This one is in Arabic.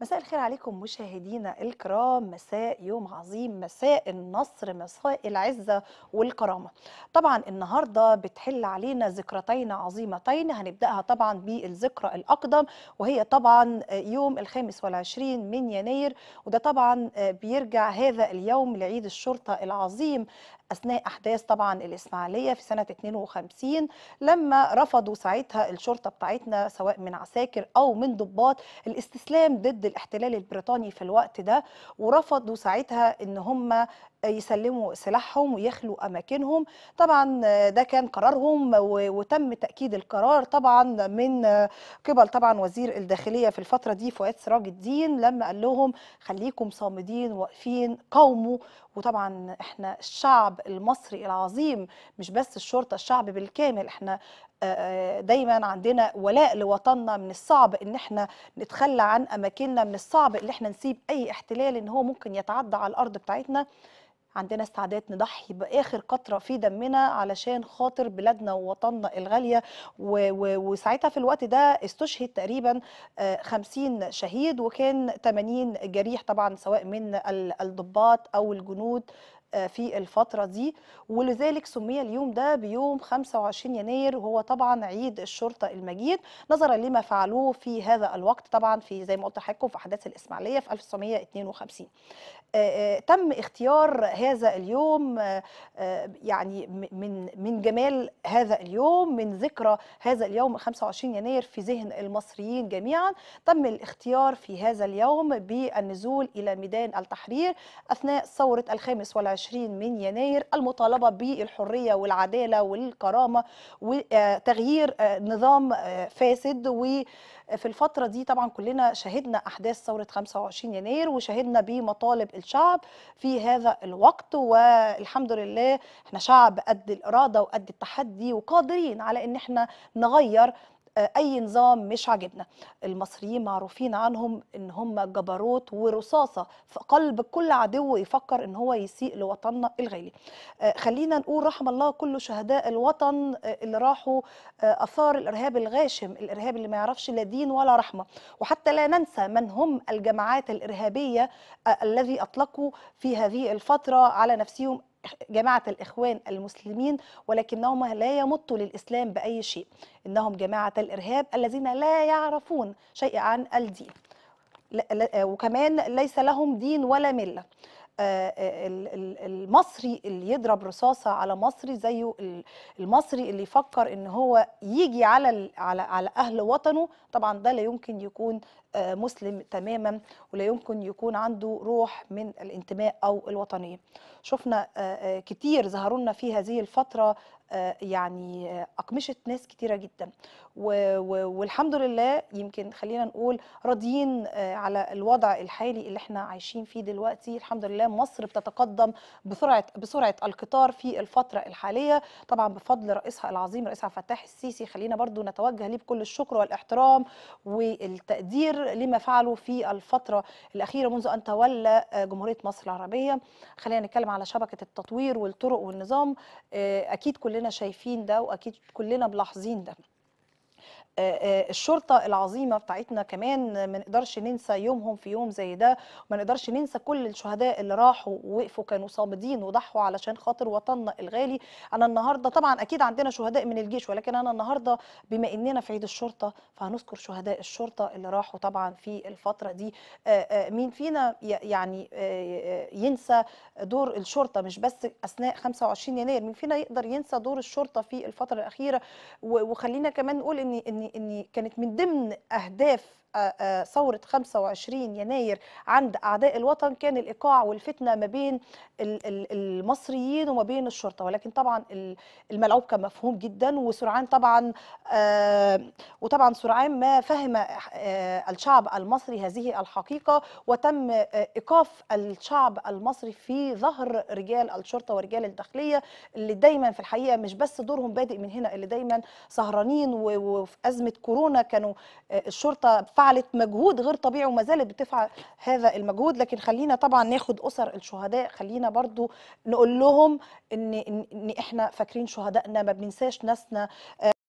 مساء الخير عليكم مشاهدينا الكرام مساء يوم عظيم مساء النصر مساء العزة والكرامة طبعا النهاردة بتحل علينا ذكرتين عظيمتين هنبدأها طبعا بالذكرى الأقدم وهي طبعا يوم الخامس والعشرين من يناير وده طبعا بيرجع هذا اليوم لعيد الشرطة العظيم أثناء أحداث طبعا الإسماعيلية في سنة 52 لما رفضوا ساعتها الشرطة بتاعتنا سواء من عساكر أو من ضباط الاستسلام ضد الاحتلال البريطاني في الوقت ده ورفضوا ساعتها إن هم يسلموا سلاحهم ويخلوا اماكنهم طبعا ده كان قرارهم وتم تاكيد القرار طبعا من قبل طبعا وزير الداخليه في الفتره دي فؤاد سراج الدين لما قال لهم خليكم صامدين واقفين قاوموا وطبعا احنا الشعب المصري العظيم مش بس الشرطه الشعب بالكامل احنا آه، آه، دايما عندنا ولاء لوطننا من الصعب ان احنا نتخلى عن اماكننا من الصعب ان احنا نسيب اي احتلال ان هو ممكن يتعدى على الارض بتاعتنا عندنا استعداد نضحي باخر قطره في دمنا علشان خاطر بلادنا ووطننا الغاليه وساعتها في الوقت ده استشهد تقريبا 50 آه، شهيد وكان 80 جريح طبعا سواء من الضباط او الجنود في الفترة دي ولذلك سمي اليوم ده بيوم 25 يناير وهو طبعا عيد الشرطة المجيد نظرا لما فعلوه في هذا الوقت طبعا في زي ما قلت لحضراتكم في أحداث الإسماعيلية في 1952 آه، آه، تم اختيار هذا اليوم آه، يعني من من جمال هذا اليوم من ذكرى هذا اليوم 25 يناير في ذهن المصريين جميعا تم الاختيار في هذا اليوم بالنزول إلى ميدان التحرير أثناء ثورة ال 25 20 من يناير المطالبة بالحرية والعدالة والكرامة وتغيير آه، نظام آه، فاسد وفي الفترة دي طبعا كلنا شهدنا أحداث ثورة 25 يناير وشهدنا بمطالب الشعب في هذا الوقت والحمد لله احنا شعب قد الإرادة وقد التحدي وقادرين على ان احنا نغير اي نظام مش عاجبنا المصريين معروفين عنهم ان هم جبروت ورصاصه في قلب كل عدو يفكر ان هو يسيء لوطننا الغالي آه، خلينا نقول رحم الله كل شهداء الوطن آه، اللي راحوا آه، اثار الارهاب الغاشم الارهاب اللي ما يعرفش لا دين ولا رحمه وحتى لا ننسى من هم الجماعات الارهابيه الذي اطلقوا في هذه الفتره على نفسهم جماعة الإخوان المسلمين ولكنهم لا يمطوا للإسلام بأي شيء إنهم جماعة الإرهاب الذين لا يعرفون شيء عن الدين آه، وكمان ليس لهم دين ولا مله آه، آه، المصري اللي يضرب رصاصه على مصري زيه المصري اللي يفكر ان هو يجي على على على اهل وطنه طبعا ده لا يمكن يكون آه، مسلم تماما ولا يمكن يكون عنده روح من الانتماء أو الوطنية شفنا آه، آه، كتير ظهروا لنا في هذه الفترة يعني أقمشة ناس كتيرة جدا والحمد لله يمكن خلينا نقول راضيين على الوضع الحالي اللي احنا عايشين فيه دلوقتي الحمد لله مصر بتتقدم بسرعة بسرعة القطار في الفترة الحالية طبعا بفضل رئيسها العظيم رئيس عبد الفتاح السيسي خلينا برضو نتوجه ليه بكل الشكر والاحترام والتقدير لما فعلوا في الفترة الأخيرة منذ أن تولى آه، جمهورية مصر العربية خلينا نتكلم على شبكة التطوير والطرق والنظام آه، أكيد كلنا شايفين ده وأكيد كلنا ملاحظين ده آه، آه، الشرطه العظيمه بتاعتنا كمان ما نقدرش ننسى يومهم في يوم زي ده وما نقدرش ننسى كل الشهداء اللي راحوا ووقفوا كانوا صامدين وضحوا علشان خاطر وطننا الغالي انا النهارده طبعا اكيد عندنا شهداء من الجيش ولكن انا النهارده بما اننا في عيد الشرطه فهنذكر شهداء الشرطه اللي راحوا طبعا في الفتره دي آه، مين فينا يعني ينسى دور الشرطه مش بس اثناء 25 يناير مين فينا يقدر ينسى دور الشرطه في الفتره الاخيره وخلينا كمان نقول ان ان يعني ان كانت من ضمن اهداف آه، آه، ثورة 25 يناير عند أعداء الوطن كان الإيقاع والفتنة ما بين المصريين وما بين الشرطة ولكن طبعا الملعوب كان مفهوم جدا وسرعان طبعا آه، وطبعا سرعان ما فهم الشعب المصري هذه الحقيقة وتم إيقاف الشعب المصري في ظهر رجال الشرطة ورجال الداخلية اللي دايما في الحقيقة مش بس دورهم بادئ من هنا اللي دايما سهرانين وفي أزمة كورونا كانوا آه، الشرطة فعلت مجهود غير طبيعي وما زالت بتفعل هذا المجهود لكن خلينا طبعا ناخد أسر الشهداء خلينا برضو نقول لهم إن, إن, إن إحنا فاكرين شهدائنا ما بننساش ناسنا آه،